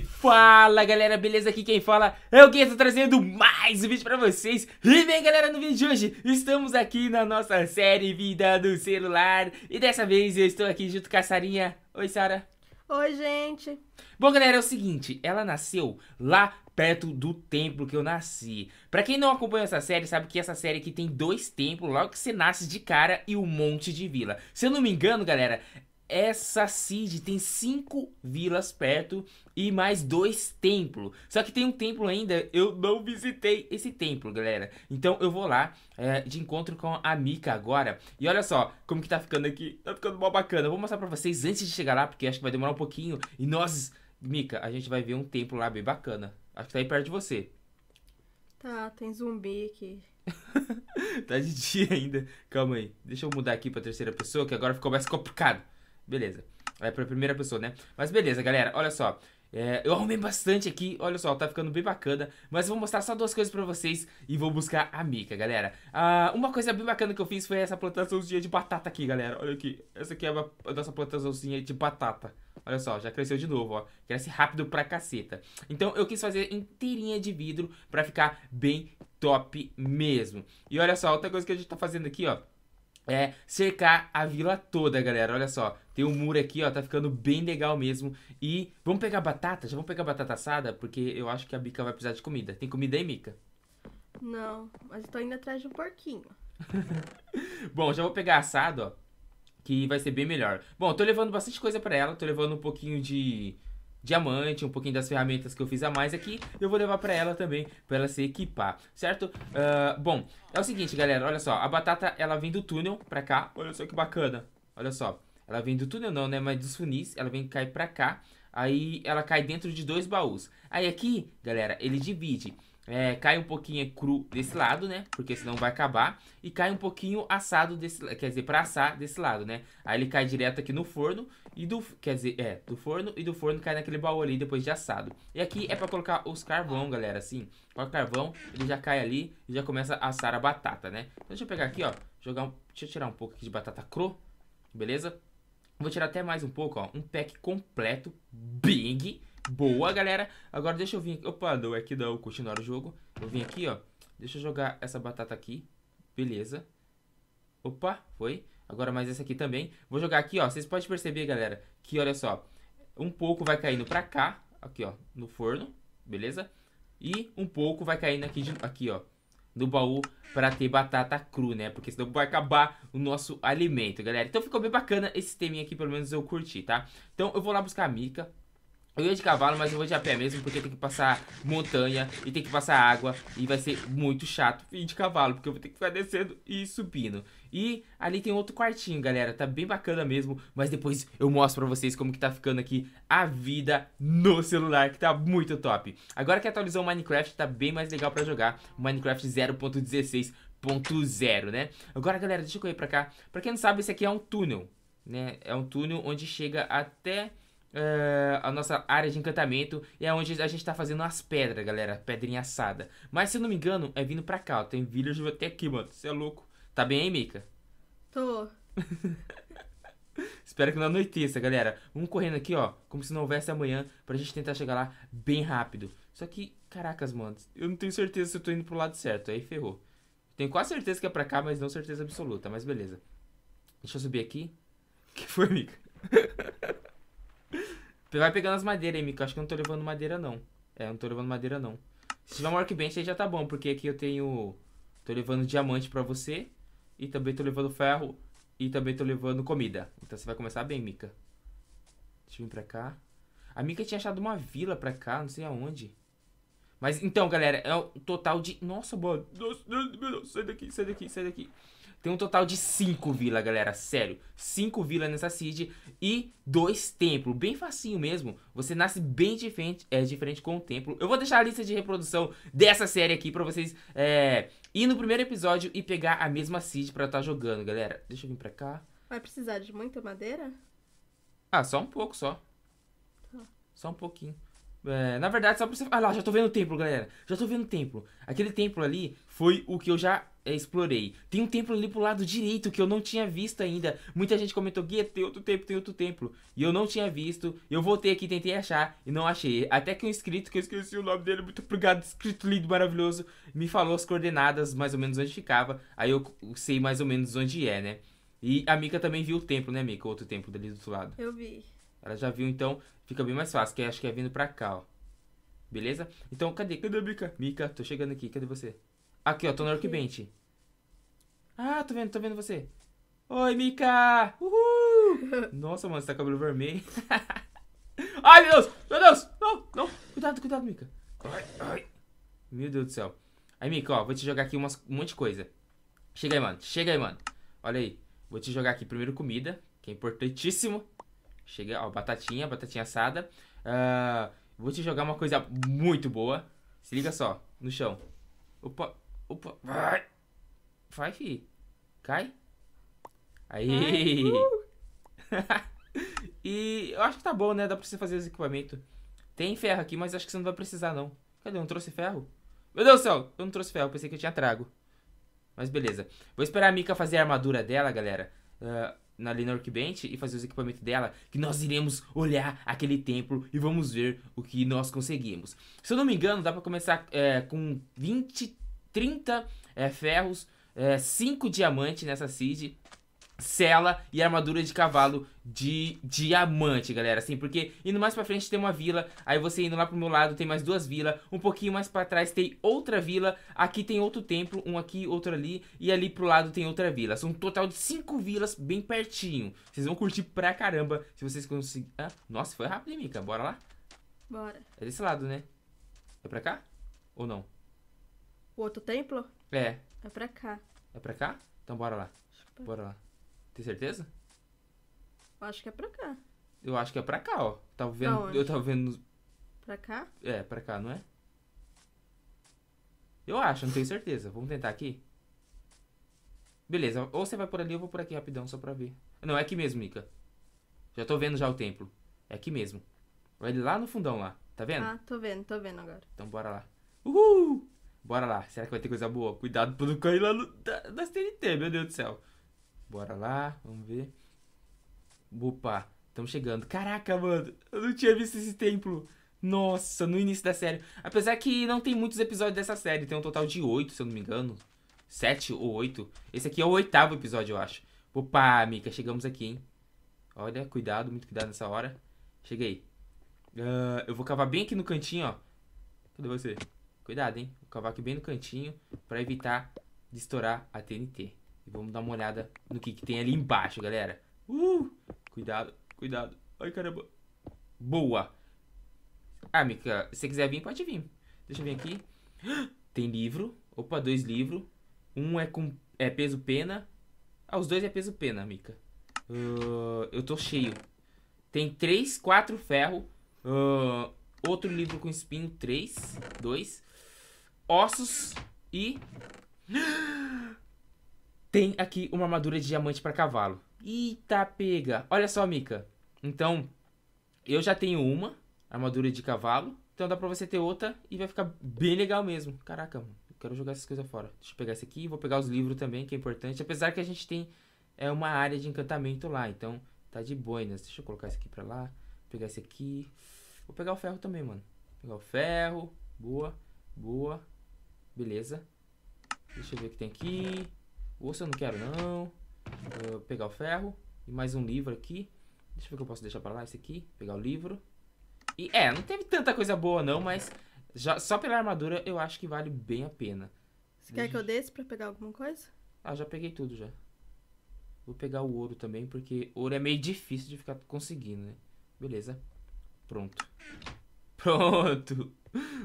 fala galera, beleza? Aqui quem fala é o Gueto trazendo mais um vídeo pra vocês E bem galera, no vídeo de hoje estamos aqui na nossa série Vida do Celular E dessa vez eu estou aqui junto com a Sarinha Oi Sara Oi gente Bom galera, é o seguinte, ela nasceu lá perto do templo que eu nasci. Para quem não acompanha essa série, sabe que essa série aqui tem dois templos, logo que você nasce de cara e um monte de vila. Se eu não me engano, galera, essa Cid tem cinco vilas perto e mais dois templos. Só que tem um templo ainda, eu não visitei esse templo, galera. Então eu vou lá é, de encontro com a Mika agora. E olha só como que tá ficando aqui. Tá ficando mó bacana. Eu vou mostrar pra vocês antes de chegar lá, porque acho que vai demorar um pouquinho. E nós, Mika, a gente vai ver um templo lá bem bacana. Acho que tá aí perto de você. Tá, tem zumbi aqui. tá de dia ainda. Calma aí. Deixa eu mudar aqui pra terceira pessoa, que agora ficou mais complicado. Beleza. É pra primeira pessoa, né? Mas beleza, galera, olha só. É, eu arrumei bastante aqui, olha só, tá ficando bem bacana Mas eu vou mostrar só duas coisas pra vocês e vou buscar a mica, galera ah, Uma coisa bem bacana que eu fiz foi essa plantaçãozinha de batata aqui, galera Olha aqui, essa aqui é a nossa plantaçãozinha de batata Olha só, já cresceu de novo, ó Cresce rápido pra caceta Então eu quis fazer inteirinha de vidro pra ficar bem top mesmo E olha só, outra coisa que a gente tá fazendo aqui, ó é cercar a vila toda, galera. Olha só, tem um muro aqui, ó, tá ficando bem legal mesmo. E vamos pegar batata? Já vamos pegar batata assada? Porque eu acho que a Bica vai precisar de comida. Tem comida aí, Mica? Não, mas eu tô indo atrás de um porquinho. Bom, já vou pegar assado, ó, que vai ser bem melhor. Bom, tô levando bastante coisa pra ela, tô levando um pouquinho de diamante, um pouquinho das ferramentas que eu fiz a mais aqui. Eu vou levar pra ela também, pra ela se equipar, certo? Uh, bom, é o seguinte, galera, olha só. A batata, ela vem do túnel pra cá. Olha só que bacana, olha só. Ela vem do túnel não, né? Mas dos funis, ela vem cair pra cá. Aí ela cai dentro de dois baús. Aí aqui, galera, ele divide é, cai um pouquinho cru desse lado, né? Porque senão vai acabar. E cai um pouquinho assado desse Quer dizer, pra assar desse lado, né? Aí ele cai direto aqui no forno. E do. Quer dizer, é, do forno. E do forno cai naquele baú ali depois de assado. E aqui é pra colocar os carvão, galera. Assim, o carvão, ele já cai ali e já começa a assar a batata, né? Então deixa eu pegar aqui, ó. Jogar um, Deixa eu tirar um pouco aqui de batata cru. Beleza? Vou tirar até mais um pouco, ó. Um pack completo. Big Boa, galera. Agora deixa eu vir... Opa, é aqui, dou continuar o jogo. Eu vim aqui, ó. Deixa eu jogar essa batata aqui. Beleza. Opa, foi. Agora mais essa aqui também. Vou jogar aqui, ó. Vocês podem perceber, galera, que olha só. Um pouco vai caindo pra cá. Aqui, ó. No forno. Beleza? E um pouco vai caindo aqui, de... aqui ó no baú para ter batata cru, né? Porque senão vai acabar o nosso alimento, galera. Então ficou bem bacana esse teminha aqui, pelo menos eu curti, tá? Então eu vou lá buscar a Mika, eu ia de cavalo, mas eu vou de a pé mesmo, porque tem que passar montanha e tem que passar água e vai ser muito chato vir de cavalo, porque eu vou ter que ficar descendo e subindo. E ali tem outro quartinho, galera, tá bem bacana mesmo, mas depois eu mostro pra vocês como que tá ficando aqui a vida no celular, que tá muito top. Agora que atualizou o Minecraft, tá bem mais legal pra jogar, o Minecraft 0.16.0, né? Agora, galera, deixa eu correr pra cá. Pra quem não sabe, esse aqui é um túnel, né? É um túnel onde chega até Uh, a nossa área de encantamento é onde a gente tá fazendo as pedras, galera. Pedrinha assada. Mas se eu não me engano, é vindo pra cá, ó. Tem village até aqui, mano. Você é louco. Tá bem aí, Mika? Tô. Espero que não anoiteça, galera. Vamos correndo aqui, ó. Como se não houvesse amanhã. Pra gente tentar chegar lá bem rápido. Só que, caracas, mano. Eu não tenho certeza se eu tô indo pro lado certo. Aí ferrou. Tenho quase certeza que é pra cá, mas não certeza absoluta. Mas beleza. Deixa eu subir aqui. que foi, Mika? Vai pegando as madeiras aí, Mika. Acho que eu não tô levando madeira, não. É, eu não tô levando madeira, não. Se tiver uma workbench aí já tá bom, porque aqui eu tenho... Tô levando diamante pra você. E também tô levando ferro. E também tô levando comida. Então você vai começar bem, Mika. Deixa eu vir pra cá. A Mika tinha achado uma vila pra cá, não sei aonde. Mas então, galera, é um total de... Nossa, mano. Nossa, meu Deus, sai daqui, sai daqui, sai daqui. Tem um total de 5 vilas, galera, sério. 5 vilas nessa seed e dois templos. Bem facinho mesmo. Você nasce bem diferente, é, diferente com o templo. Eu vou deixar a lista de reprodução dessa série aqui pra vocês é, ir no primeiro episódio e pegar a mesma seed pra estar tá jogando, galera. Deixa eu vir pra cá. Vai precisar de muita madeira? Ah, só um pouco só. Tá. Só um pouquinho. É, na verdade, só pra você. Ah lá, já tô vendo o templo, galera. Já tô vendo o templo. Aquele templo ali foi o que eu já é, explorei. Tem um templo ali pro lado direito que eu não tinha visto ainda. Muita gente comentou, Guia, tem outro templo, tem outro templo. E eu não tinha visto. Eu voltei aqui, tentei achar e não achei. Até que um inscrito, que eu esqueci o nome dele, muito obrigado, inscrito lindo, maravilhoso, me falou as coordenadas, mais ou menos onde ficava. Aí eu sei mais ou menos onde é, né? E a Mika também viu o templo, né, Mika? Outro templo dali do outro lado. Eu vi. Ela já viu, então Fica bem mais fácil, que acho que é vindo pra cá, ó. Beleza? Então, cadê? Cadê a Mica? Mica, tô chegando aqui. Cadê você? Aqui, ó. Tô no Orquibente. Ah, tô vendo, tô vendo você. Oi, Mica! Uhul! Nossa, mano, você tá com cabelo vermelho. ai, meu Deus! Meu Deus! Não, não! Cuidado, cuidado, Mica. Ai, ai. Meu Deus do céu. Aí, Mica, ó. Vou te jogar aqui umas, um monte de coisa. Chega aí, mano. Chega aí, mano. Olha aí. Vou te jogar aqui primeiro comida, que é importantíssimo. Chega, ó, batatinha, batatinha assada. Uh, vou te jogar uma coisa muito boa. Se liga só, no chão. Opa, opa, vai. Vai, fi. Cai. Aí. Uh. e eu acho que tá bom, né? Dá pra você fazer os equipamentos. Tem ferro aqui, mas acho que você não vai precisar, não. Cadê? Eu não trouxe ferro? Meu Deus do céu! Eu não trouxe ferro, pensei que eu tinha trago. Mas beleza. Vou esperar a Mika fazer a armadura dela, galera. Uh, na, ali na e fazer os equipamentos dela, que nós iremos olhar aquele templo e vamos ver o que nós conseguimos. Se eu não me engano, dá para começar é, com 20, 30 é, ferros, é, 5 diamantes nessa seed Sela e armadura de cavalo de diamante, galera. Assim, porque indo mais pra frente tem uma vila. Aí você indo lá pro meu lado tem mais duas vilas. Um pouquinho mais pra trás tem outra vila. Aqui tem outro templo, um aqui, outro ali. E ali pro lado tem outra vila. São um total de cinco vilas bem pertinho. Vocês vão curtir pra caramba se vocês conseguirem. Ah, nossa, foi rápido, hein, Mika? Bora lá? Bora. É desse lado, né? É pra cá? Ou não? O outro templo? É. É pra cá. É pra cá? Então bora lá. Bora lá. Tem certeza? Eu Acho que é pra cá. Eu acho que é pra cá, ó. Tava vendo, eu tava vendo. Pra cá? É, pra cá, não é? Eu acho, não tenho certeza. Vamos tentar aqui? Beleza, ou você vai por ali, eu vou por aqui rapidão, só pra ver. Não, é aqui mesmo, Mika. Já tô vendo já o templo. É aqui mesmo. Vai lá no fundão lá. Tá vendo? Ah, tô vendo, tô vendo agora. Então bora lá. Uhul! Bora lá. Será que vai ter coisa boa? Cuidado pra não cair lá no, da, das TNT, meu Deus do céu. Bora lá, vamos ver. Opa, estamos chegando. Caraca, mano, eu não tinha visto esse templo. Nossa, no início da série. Apesar que não tem muitos episódios dessa série, tem um total de oito, se eu não me engano. Sete ou oito. Esse aqui é o oitavo episódio, eu acho. Opa, Mika, chegamos aqui, hein. Olha, cuidado, muito cuidado nessa hora. Cheguei. Uh, eu vou cavar bem aqui no cantinho, ó. Cadê você? Cuidado, hein. Vou cavar aqui bem no cantinho pra evitar de estourar a TNT. E vamos dar uma olhada no que, que tem ali embaixo, galera. Uh! Cuidado, cuidado. Ai, caramba. Boa. Ah, Mika, se você quiser vir, pode vir. Deixa eu vir aqui. Tem livro. Opa, dois livros. Um é com é peso pena. Ah, os dois é peso pena, Mika. Uh, ah, eu tô cheio. Tem três, quatro ferro. Uh, outro livro com espinho, três, dois. Ossos e... Ah, tem aqui uma armadura de diamante para cavalo. Eita, pega! Olha só, Mika. Então, eu já tenho uma armadura de cavalo. Então dá pra você ter outra e vai ficar bem legal mesmo. Caraca, mano, eu quero jogar essas coisas fora. Deixa eu pegar esse aqui vou pegar os livros também, que é importante. Apesar que a gente tem é, uma área de encantamento lá, então tá de boinas. Deixa eu colocar esse aqui pra lá. Vou pegar esse aqui. Vou pegar o ferro também, mano. Vou pegar o ferro. Boa, boa. Beleza. Deixa eu ver o que tem aqui. Osso eu não quero não. Vou pegar o ferro. E mais um livro aqui. Deixa eu ver o que eu posso deixar pra lá, esse aqui. Pegar o livro. E é, não teve tanta coisa boa não, mas já, só pela armadura eu acho que vale bem a pena. Você quer que eu desça pra pegar alguma coisa? Ah, já peguei tudo já. Vou pegar o ouro também, porque ouro é meio difícil de ficar conseguindo, né? Beleza. Pronto. Pronto.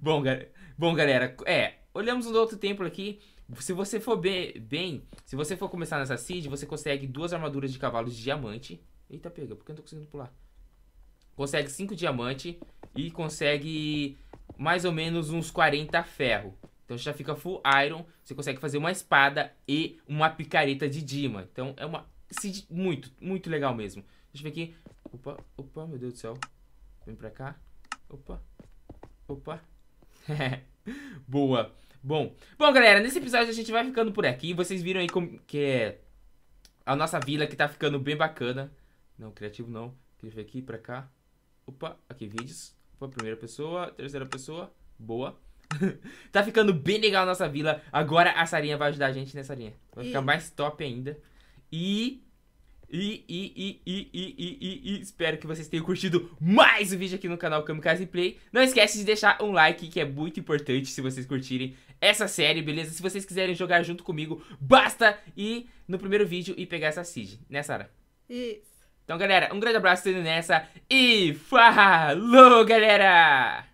Bom, ga... Bom galera, é, olhamos um outro templo aqui. Se você for bem, bem, se você for começar nessa seed, você consegue duas armaduras de cavalos de diamante. Eita, pega, por que eu não tô conseguindo pular? Consegue cinco diamante e consegue mais ou menos uns 40 ferro. Então já fica full iron, você consegue fazer uma espada e uma picareta de dima. Então é uma seed muito, muito legal mesmo. Deixa eu ver aqui. Opa, opa, meu Deus do céu. Vem pra cá. Opa, opa. Boa. Bom, bom galera, nesse episódio a gente vai ficando por aqui. Vocês viram aí como que é a nossa vila que tá ficando bem bacana. Não, criativo não. Clique aqui, pra cá. Opa, aqui vídeos. Opa, primeira pessoa, terceira pessoa. Boa. tá ficando bem legal a nossa vila. Agora a Sarinha vai ajudar a gente, nessa né, linha Vai e... ficar mais top ainda. E e, e, e, e, e, e, espero que vocês tenham curtido mais o vídeo aqui no canal Kamikaze Play. Não esquece de deixar um like, que é muito importante se vocês curtirem essa série, beleza? Se vocês quiserem jogar junto comigo, basta ir no primeiro vídeo e pegar essa Seed, né, Sara? Isso. Então, galera, um grande abraço, tendo nessa e falou, galera!